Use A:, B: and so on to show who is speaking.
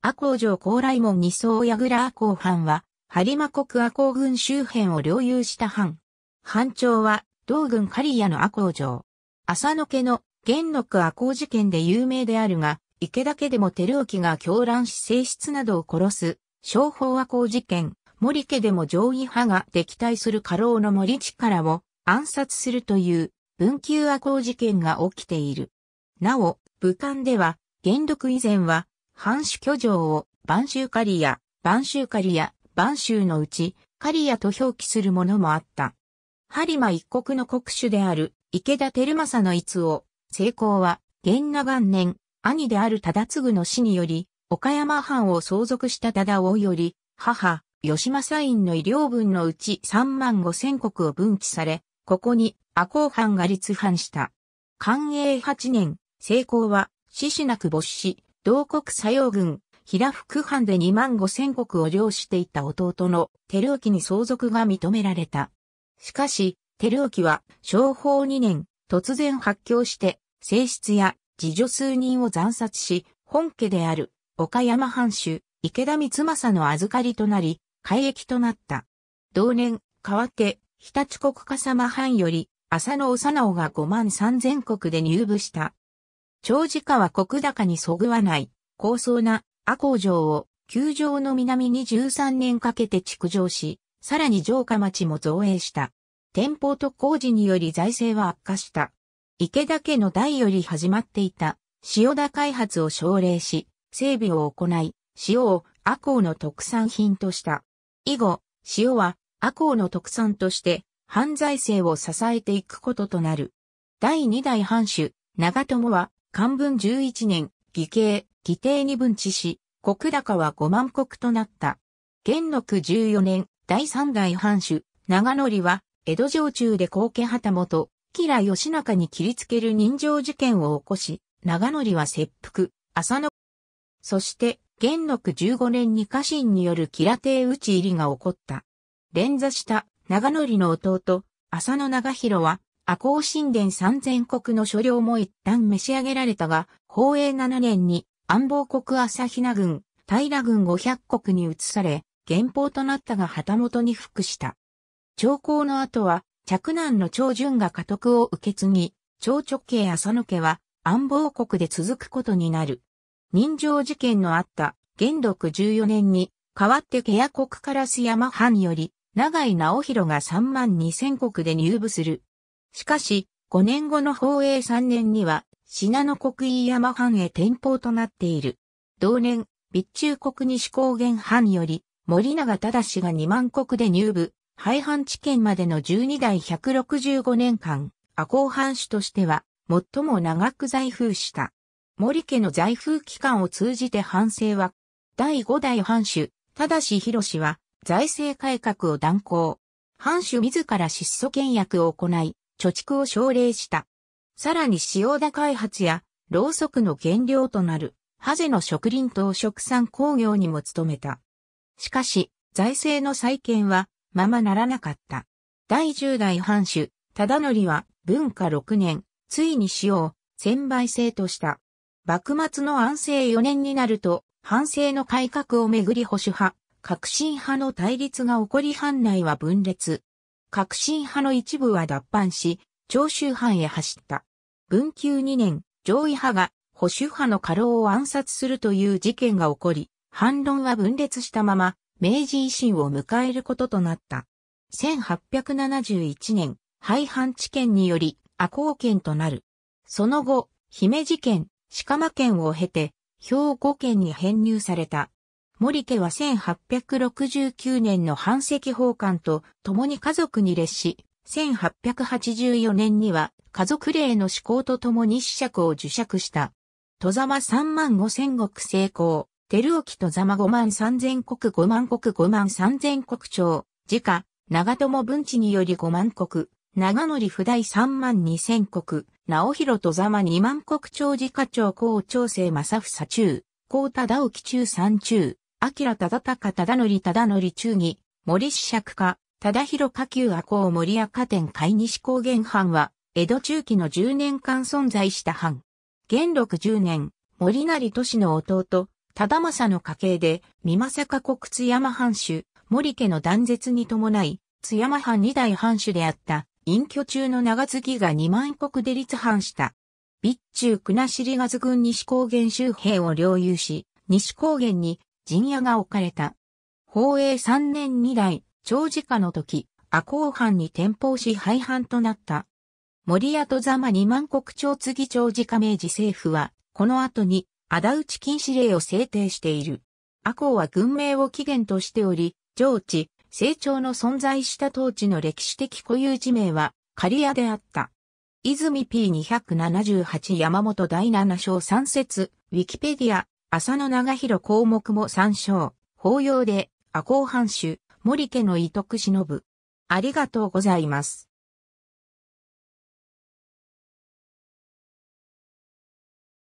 A: 阿公城高麗門二層矢倉阿公藩は、播磨国阿公軍周辺を領有した藩。藩長は、同軍刈谷の阿公城。浅野家の元禄阿公事件で有名であるが、池田家でも照沖が狂乱し性質などを殺す、商法阿公事件、森家でも上位派が敵対する家老の森力を暗殺するという、文久阿公事件が起きている。なお、武漢では、元禄以前は、藩主居城を、晩州カリア、晩州カリア、晩州のうち、カリアと表記するものもあった。播磨一国の国主である、池田照政の逸を、成功は、元那元年、兄である忠次の死により、岡山藩を相続した忠夫より、母、吉政院の医療分のうち3万5千国を分岐され、ここに赤公藩が立藩した。寛永8年、成功は、死死なく没死。同国左用軍、平福藩で2万5千国を領していた弟の照沖に相続が認められた。しかし、照沖は、商法2年、突然発狂して、正室や自助数人を斬殺し、本家である、岡山藩主、池田光政の預かりとなり、改役となった。同年、代わって、日立国笠間藩より、浅野長直が5万3千国で入部した。長時間は国高にそぐわない、高層な阿公城を、球場の南に13年かけて築城し、さらに城下町も造営した。天保と工事により財政は悪化した。池田家の代より始まっていた、塩田開発を奨励し、整備を行い、塩を阿公の特産品とした。以後、塩は阿公の特産として、犯罪性を支えていくこととなる。第二代藩主、長友は、漢文11年、義兄、義帝に分治し、国高は5万国となった。元禄14年、第三代藩主、長則は、江戸城中で後家旗本、吉良義仲に切りつける人情事件を起こし、長則は切腹、浅野。そして、元禄15年に家臣による吉良帝討ち入りが起こった。連座した長則の弟、浅野長弘は、赤穂神殿三千国の所領も一旦召し上げられたが、宝永七年に安房国朝比奈軍、平軍五百国に移され、元宝となったが旗本に服した。長江の後は、嫡男の長順が家督を受け継ぎ、長直系浅野家は安房国で続くことになる。人情事件のあった元禄十四年に、代わってケア国から須山藩より、長井直弘が三万二千国で入部する。しかし、5年後の法永3年には、品の国飯山藩へ転向となっている。同年、備中国西高原藩より、森永忠が2万国で入部、廃藩置県までの12代165年間、赤穂藩主としては、最も長く在封した。森家の在封期間を通じて反省は、第5代藩主、忠氏博士は、財政改革を断行。藩主自ら質素倹約を行い、貯蓄を奨励した。さらに塩田開発や、ろうそくの原料となる、ハゼの植林と植産工業にも努めた。しかし、財政の再建は、ままならなかった。第10代藩主、忠則は、文化6年、ついに塩を、専売制とした。幕末の安政4年になると、藩政の改革をめぐり保守派、革新派の対立が起こり藩内は分裂。革新派の一部は脱藩し、長州藩へ走った。文久2年、上位派が保守派の家老を暗殺するという事件が起こり、反論は分裂したまま、明治維新を迎えることとなった。1871年、廃藩置県により、阿公県となる。その後、姫路県、鹿間県を経て、兵庫県に編入された。森家は1869年の反石奉還と共に家族に列し、1884年には家族令の施行と共に子釈を受釈した。戸様3万5千国成功。照沖戸様5万3千国5万国5万3千国長。自家、長友文治により5万国。長則不代3万2千国。直弘戸様2万国長自家長高長生正房中。高田直樹中三中。明忠隆忠則忠則忠義、森子釈家、忠広下級阿公森赤店海西高原藩は、江戸中期の10年間存在した藩。元禄10年、森成都の弟、忠政の家系で、三政国津山藩主、森家の断絶に伴い、津山藩二代藩主であった、隠居中の長月が二万国で立藩した。備中国後里賀軍西高原周辺を領有し、西高原に陣屋が置かれた。宝永3年2代、長治下の時、阿公藩に転封し廃藩となった。森屋と座間二万国長次長自家明治政府は、この後に、仇打ち禁止令を制定している。阿公は軍名を起源としており、上地、成長の存在した当地の歴史的固有地名は、刈谷であった。泉 P278 山本第7章3節、ウィキペディア、浅野長広項目も参照。法要で、赤公藩主、森家の伊徳忍。ありがとうございます。